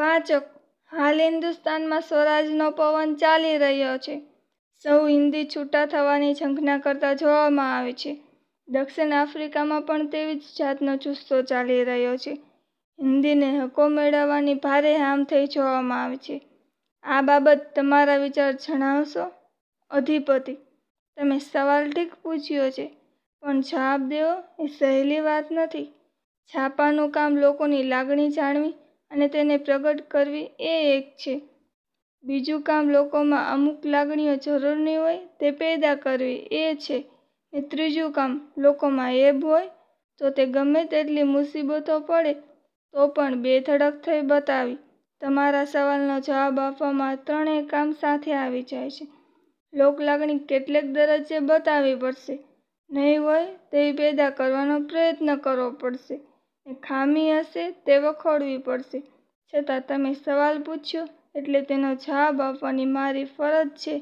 વાચક હાલ હિન્દુસ્તાનમાં સ્વરાજનો પવન ચાલી રહ્યો છે સૌ હિન્દી છૂટા થવાની ઝંખના કરતા જોવામાં આવે છે દક્ષિણ આફ્રિકામાં પણ તેવી જ જાતનો જુસ્સો ચાલી રહ્યો છે હિન્દીને હકો મેળવવાની ભારે હામ થઈ જોવામાં આવે છે આ બાબત તમારા વિચાર જણાવશો અધિપતિ તમે સવાલ ઠીક પૂછ્યો છે પણ જવાબ દેવો એ સહેલી વાત નથી છાપાનું કામ લોકોની લાગણી જાણવી અને તેને પ્રગટ કરવી એ એક છે બીજું કામ લોકોમાં અમુક લાગણીઓ જરૂરની હોય તે પેદા કરવી એ છે ને ત્રીજું કામ લોકોમાં એબ હોય તો તે ગમે તેટલી મુસીબતો પડે તો પણ બેધડક થઈ બતાવી તમારા સવાલનો જવાબ આપવામાં ત્રણેય કામ સાથે આવી જાય છે લોક લાગણી કેટલેક દરજ્જે બતાવવી પડશે નહીં હોય તેવી પેદા કરવાનો પ્રયત્ન કરવો પડશે ખામી હશે તે વખોડવી પડશે છતાં તમે સવાલ પૂછ્યો એટલે તેનો જવાબ આપવાની મારી ફરજ છે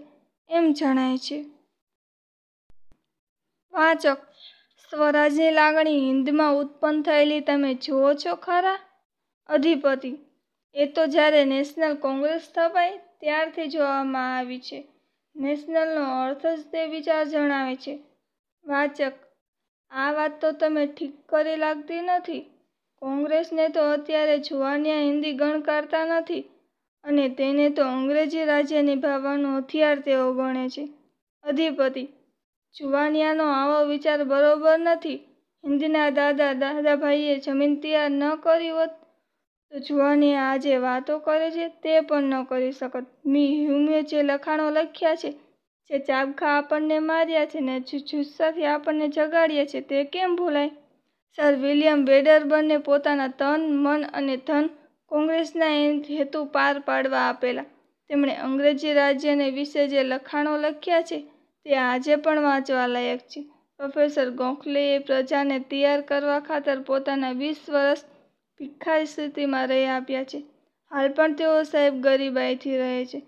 એમ જણાય છે વાચક સ્વરાજની લાગણી હિન્દમાં ઉત્પન્ન થયેલી તમે જુઓ છો ખરા અધિપતિ એ તો જ્યારે નેશનલ કોંગ્રેસ સ્થપાય ત્યારથી જોવામાં આવી છે નેશનલનો અર્થ જ તે વિચાર જણાવે છે વાચક આ વાત તો તમે ઠીક કરી લાગતી નથી કોંગ્રેસને તો અત્યારે જુવાનિયા હિન્દી ગણકારતા નથી અને તેને તો અંગ્રેજી રાજ્ય નિભાવવાનું હથિયાર તેઓ ગણે છે અધિપતિ જુવાનિયાનો આવો વિચાર બરોબર નથી હિન્દીના દાદા દાદાભાઈએ જમીન તૈયાર ન કરી હોત તો જુવાનિયા આજે વાતો કરે છે તે પણ ન કરી શકત મી હ્યુમે જે લખાણો લખ્યા છે જે ચાબખા આપણને માર્યા છે ને જુસ્સાથી આપણને જગાડ્યા છે તે કેમ ભૂલાય સર વિલિયમ વેડરબર્ને પોતાના તન મન અને ધન કોંગ્રેસના હેતુ પાર પાડવા આપેલા તેમણે અંગ્રેજી રાજ્યને વિશે જે લખાણો લખ્યા છે તે આજે પણ વાંચવા લાયક છે પ્રોફેસર ગોખલેએ પ્રજાને તૈયાર કરવા ખાતર પોતાના વીસ વર્ષ ભિખારી સ્થિતિમાં રહી આપ્યા છે હાલ પણ તેઓ સાહેબ ગરીબાઈથી રહે છે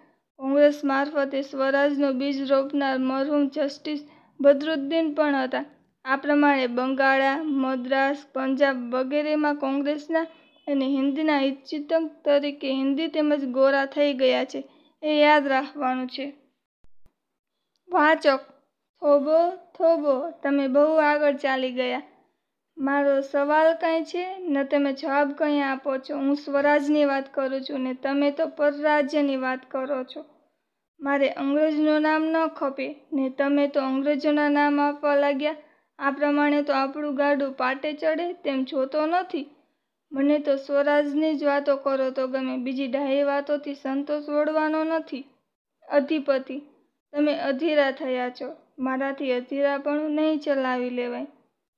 કોંગ્રેસ મારફતે સ્વરાજનો બીજ રોપનાર મરહુમ જસ્ટિસ બદરુદ્દીન પણ હતા આ પ્રમાણે બંગાળા મદ્રાસ પંજાબ વગેરેમાં કોંગ્રેસના અને હિન્દીના ઇચ્છિતમ તરીકે હિન્દી તેમજ ગોરા થઈ ગયા છે એ યાદ રાખવાનું છે વાંચો થોબો થોબો તમે બહુ આગળ ચાલી ગયા મારો સવાલ કાંઈ છે ને તમે જવાબ કંઈ આપો છો હું સ્વરાજની વાત કરું છું ને તમે તો પરરાજ્યની વાત કરો છો મારે અંગ્રેજનું નામ ન ખપે ને તમે તો અંગ્રેજોના નામ આપવા લાગ્યા આ પ્રમાણે તો આપણું ગાડું પાટે ચડે તેમ જોતો નથી મને તો સ્વરાજની જ વાતો કરો તો ગમે બીજી ડાહી વાતોથી સંતોષ વળવાનો નથી અધિપતિ તમે અધીરા થયા છો મારાથી અધીરા પણ નહીં ચલાવી લેવાય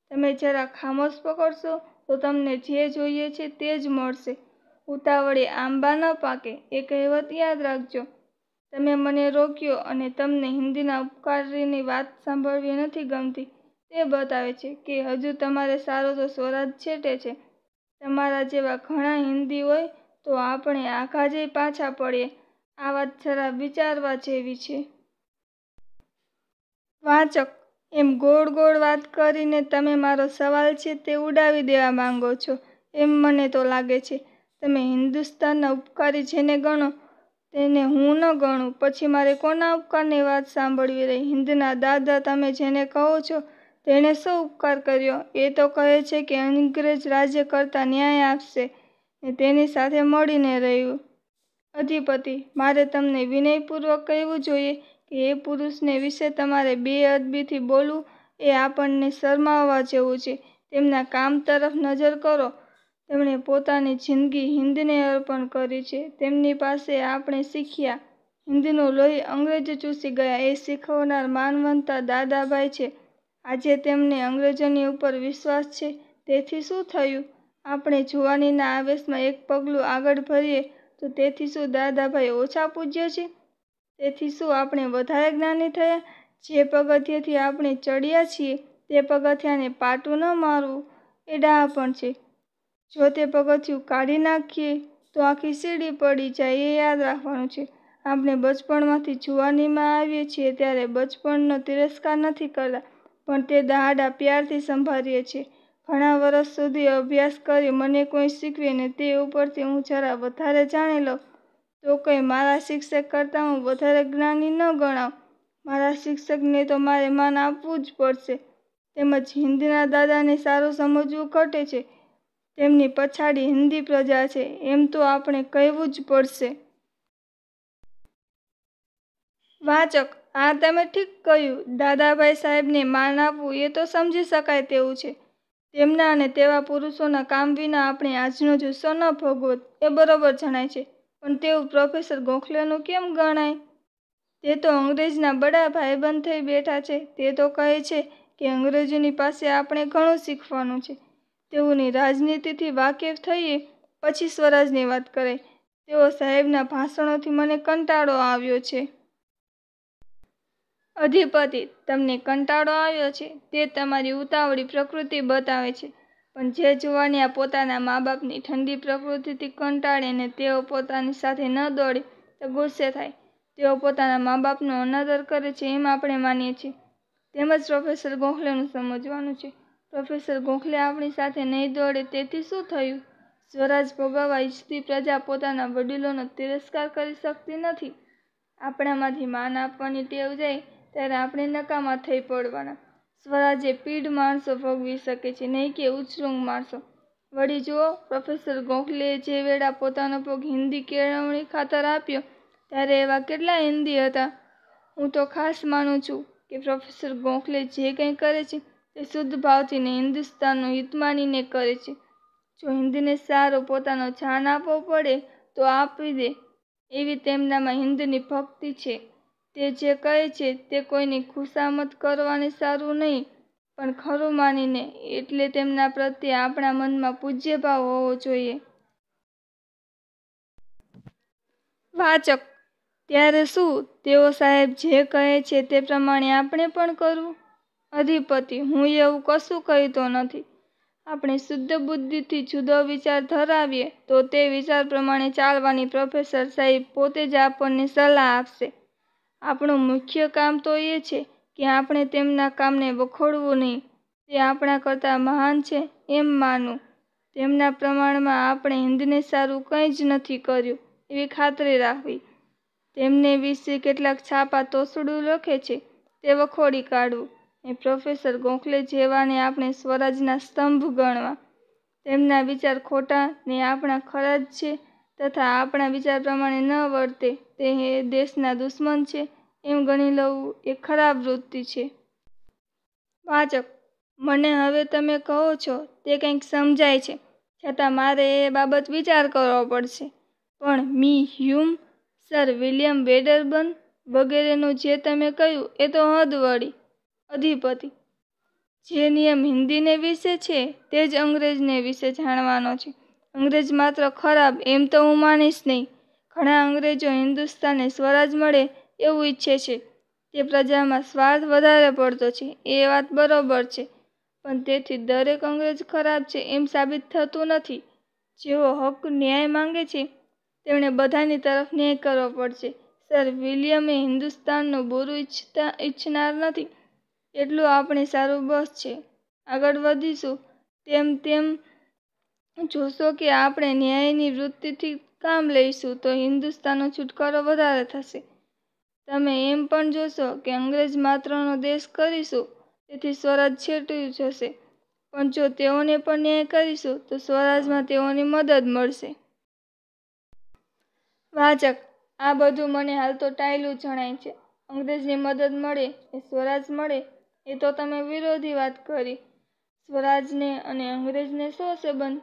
તમે જરા ખામોશ પકડશો તો તમને જે જોઈએ છે તે જ મળશે ઉતાવળે આંબા ન પાકે એ કહેવત યાદ રાખજો તમે મને રોક્યો અને તમને હિન્દીના ઉપકારીની વાત સાંભળવી નથી ગમતી તે બતાવે છે કે હજુ તમારે સારો તો સ્વરાજ છેટે છે તમારા જેવા ઘણા હિન્દી હોય તો આપણે આખા પાછા પડીએ આ વાત જરા વિચારવા જેવી છે વાચક એમ ગોળ ગોળ વાત કરીને તમે મારો સવાલ છે તે ઉડાવી દેવા માંગો છો એમ મને તો લાગે છે તમે હિન્દુસ્તાનના ઉપકારી જેને ગણો તેને હું ન ગણું પછી મારે કોના ઉપકારની વાત સાંભળવી રહી હિન્દના દાદા તમે જેને કહો છો તેણે શું ઉપકાર કર્યો એ તો કહે છે કે અંગ્રેજ રાજ્ય કરતા ન્યાય આપશે ને તેની સાથે મળીને રહ્યું અધિપતિ મારે તમને વિનયપૂર્વક કહેવું જોઈએ કે એ પુરુષને વિશે તમારે બે અદબીથી બોલવું એ આપણને શરમાવવા જેવું છે તેમના કામ તરફ નજર કરો તેમણે પોતાની જિંદગી હિન્દને અર્પણ કરી છે તેમની પાસે આપણે શીખ્યા હિન્દનું લોહી અંગ્રેજ ચૂસી ગયા એ શીખવનાર માનવંતા દાદાભાઈ છે આજે તેમને અંગ્રેજોની ઉપર વિશ્વાસ છે તેથી શું થયું આપણે જુવાનીના આવેશમાં એક પગલું આગળ ભરીએ તો તેથી શું દાદાભાઈ ઓછા પૂજ્ય છે તેથી શું આપણે વધારે જ્ઞાની થયા જે પગથિયેથી આપણે ચડ્યા છીએ તે પગથિયાને પાટું ન મારવું એ ડાહ પણ છે જો તે પગથિયું કાઢી નાખીએ તો આખી સીડી પડી જાય એ યાદ રાખવાનું છે આપણે બચપણમાંથી જુવાનીમાં આવીએ છીએ ત્યારે બચપણનો તિરસ્કાર નથી કરતા પણ તે દાડા પ્યારથી સંભાળીએ છીએ ઘણા વર્ષ સુધી અભ્યાસ કરી મને કોઈ શીખવે ને તે ઉપરથી હું જરા વધારે જાણી લઉં તો કંઈ મારા શિક્ષક કરતાં હું વધારે જ્ઞાની ન ગણાવ મારા શિક્ષકને તો મારે માન આપવું જ પડશે તેમજ હિન્દીના દાદાને સારું સમજવું ઘટે છે તેમની પછાડી હિન્દી પ્રજા છે એમ તો આપણે કહેવું જ પડશે વાચક આ તમે ઠીક કહ્યું દાદાભાઈ સાહેબને માન આપવું એ તો સમજી શકાય તેવું છે તેમના અને તેવા પુરુષોના કામ વિના આપણે આજનો જુસ્સો ન ભોગવત એ બરોબર જણાય છે પણ તેવું પ્રોફેસર ગોખલેનું કેમ ગણાય તે તો અંગ્રેજના બડા ભાઈબંધ થઈ બેઠા છે તે તો કહે છે કે અંગ્રેજોની પાસે આપણે ઘણું શીખવાનું છે તેઓની રાજનીતિથી વાકેફ થઈએ પછી સ્વરાજની વાત કરે તેઓ સાહેબના ભાષણોથી મને કંટાળો આવ્યો છે અધિપતિ તમને કંટાળો આવ્યો છે તે તમારી ઉતાવળી પ્રકૃતિ બતાવે છે પણ જે જુવાનિયા પોતાના મા બાપની ઠંડી પ્રકૃતિથી કંટાળે ને તેઓ પોતાની સાથે ન દોડે તો ગુસ્સે થાય તેઓ પોતાના મા બાપનો અનાદર કરે છે એમ આપણે માનીએ છીએ તેમજ પ્રોફેસર ગોખલેનું સમજવાનું છે પ્રોફેસર ગોખલે આપણી સાથે નહીં દોડે તેથી શું થયું સ્વરાજ ભોગવવા ઈચ્છતી પ્રજા પોતાના વડીલોનો તિરસ્કાર કરી શકતી નથી આપણામાંથી માન આપવાની ટેવ જાય ત્યારે આપણે નકામા થઈ પડવાના સ્વરાજ એ પીઢ માણસો ભોગવી શકે છે નહીં કે ઉછૃંગ માણસો વળી જુઓ પ્રોફેસર ગોખલેએ જે વેળા પોતાનો પગ હિન્દી કેળવણી ખાતર આપ્યો ત્યારે એવા કેટલા હિન્દી હતા હું તો ખાસ માનું છું કે પ્રોફેસર ગોખલે જે કંઈ કરે છે તે શુદ્ધ ભાવથી ને હિન્દુસ્તાનનું હિત માનીને કરે છે જો હિન્દીને સારો પોતાનો જાન આપવો પડે તો આપી દે એવી તેમનામાં હિન્દની ભક્તિ છે તે જે કહે છે તે કોઈની ખુશામત કરવાની સારું નહીં પણ ખરું માનીને એટલે તેમના પ્રત્યે આપણા મનમાં પૂજ્ય ભાવ હોવો જોઈએ વાચક ત્યારે શું તેઓ સાહેબ જે કહે છે તે પ્રમાણે આપણે પણ કરવું અધિપતિ હું એવું કશું કહીતો નથી આપણે શુદ્ધ બુદ્ધિથી જુદો વિચાર ધરાવીએ તો તે વિચાર પ્રમાણે ચાલવાની પ્રોફેસર સાહેબ પોતે જ આપણને સલાહ આપશે આપણું મુખ્ય કામ તો એ છે કે આપણે તેમના કામને વખોડવું નહીં તે આપણા કરતાં મહાન છે એમ માનું તેમના પ્રમાણમાં આપણે હિન્દને સારું કંઈ જ નથી કર્યું એવી ખાતરી રાખવી તેમને વિશે કેટલાક છાપા તોસડું લખે છે તે વખોડી કાઢવું એ પ્રોફેસર ગોખલે જેવાને આપણે સ્વરાજના સ્તંભ ગણવા તેમના વિચાર ખોટા ને આપણા ખરા જ છે તથા આપણા વિચાર પ્રમાણે ન વર્તે તે દેશના દુશ્મન છે એમ ગણી લેવું એ ખરાબ વૃત્તિ છે વાચક મને હવે તમે કહો છો તે કંઈક સમજાય છે છતાં મારે એ બાબત વિચાર કરવો પડશે પણ Mr Hume sir William Wedderburn વગેરેનું જે તમે કહ્યું એ તો હદ વળી અધિપતિ જે નિયમ હિન્દીને વિશે છે તે જ અંગ્રેજને વિશે જાણવાનો છે અંગ્રેજ માત્ર ખરાબ એમ તો હું માનીશ નહીં ઘણા અંગ્રેજો હિન્દુસ્તાને સ્વરાજ મળે એવું ઈચ્છે છે તે પ્રજામાં સ્વાર્થ વધારે પડતો છે એ વાત બરોબર છે પણ તેથી દરેક અંગ્રેજ ખરાબ છે એમ સાબિત થતું નથી જેઓ હક ન્યાય માંગે છે તેમણે બધાની તરફ ન્યાય કરવો પડશે સર વિલિયમે હિન્દુસ્તાનનું બુરું ઈચ્છતા ઈચ્છનાર નથી એટલું આપણે સારું બસ છે આગળ વધીશું તેમ તેમ જોશો કે આપણે ન્યાયની વૃત્તિથી કામ લઈશું તો હિન્દુસ્તાનનો છુટકારો વધારે થશે તમે એમ પણ જોશો કે અંગ્રેજ માત્રનો દેશ કરીશું તેથી સ્વરાજ છેટું જશે પણ જો તેઓને પણ ન્યાય કરીશું તો સ્વરાજમાં તેઓની મદદ મળશે વાચક આ બધું મને હાલ તો ટાયલું જણાય છે અંગ્રેજની મદદ મળે એ સ્વરાજ મળે એ તો તમે વિરોધી વાત કરી સ્વરાજને અને અંગ્રેજને શું સંબંધ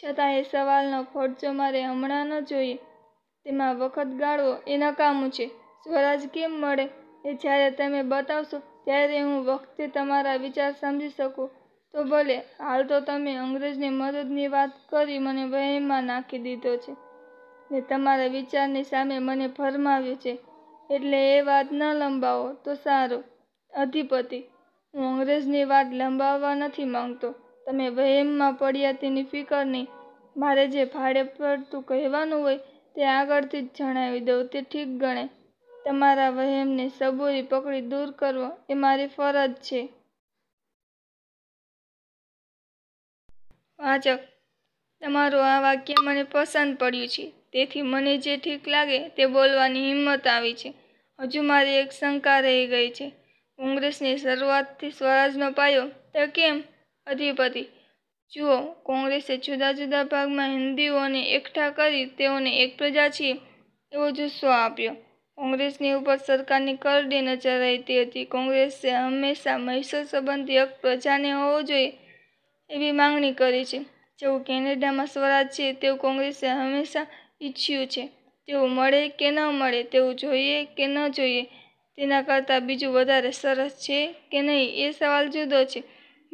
છતાં એ સવાલનો ખોડચો મારે હમણાં ન જોઈએ તેમાં વખત ગાળવો એ નકામું છે સ્વરાજ કેમ મળે એ જ્યારે તમે બતાવશો ત્યારે હું વખતે તમારા વિચાર સમજી શકું તો ભલે હાલ તો તમે અંગ્રેજની મદદની વાત કરી મને વહેમાં નાખી દીધો છે ને તમારા વિચારની સામે મને ફરમાવ્યું છે એટલે એ વાત ન લંબાવો તો સારું અધિપતિ હું અંગ્રેજની વાત લંબાવવા નથી માંગતો તમે વહેમમાં પડ્યા તેની ફિકર નહીં મારે જે ભાડે પડતું કહેવાનું હોય તે આગળથી જ જણાવી દઉં તે ઠીક ગણાય તમારા વહેમને સબૂરી પકડી દૂર કરવો એ મારી ફરજ છે વાચક તમારું આ વાક્ય મને પસંદ પડ્યું છે તેથી મને જે ઠીક લાગે તે બોલવાની હિંમત આવી છે હજુ મારી એક શંકા રહી ગઈ છે કોંગ્રેસની શરૂઆતથી સ્વરાજનો પાયો તો કેમ અધિપતિ જુઓ કોંગ્રેસે જુદા જુદા ભાગમાં હિન્દીઓને એકઠા કરી તેઓને એક પ્રજા છીએ એવો જુસ્સો આપ્યો કોંગ્રેસની ઉપર સરકારની કરડી નજર રહેતી હતી કોંગ્રેસે હંમેશા મહેસૂલ સંબંધી એક પ્રજાને હોવો જોઈએ એવી માંગણી કરી છે જેવું કેનેડામાં સ્વરાજ છે તેવું કોંગ્રેસે હંમેશા ઈચ્છ્યું છે તેવું મળે કે ન મળે તેવું જોઈએ કે ન જોઈએ તેના કરતાં બીજું વધારે સરસ છે કે નહીં એ સવાલ જુદો છે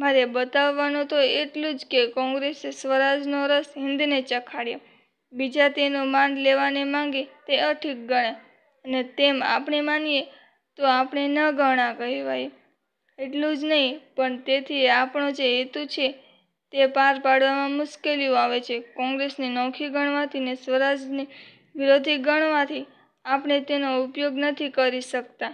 મારે બતાવવાનું તો એટલું જ કે કોંગ્રેસે સ્વરાજનો રસ હિન્દને ચખાડ્યો બીજા તેનો માન લેવાને માંગે તે અઠીક ગણે અને તેમ આપણે માનીએ તો આપણે ન ગણા કહેવાય એટલું જ નહીં પણ તેથી આપણો જે હેતુ છે તે પાર પાડવામાં મુશ્કેલીઓ આવે છે કોંગ્રેસને નોખી ગણવાથી ને સ્વરાજને વિરોધી ગણવાથી આપણે તેનો ઉપયોગ નથી કરી શકતા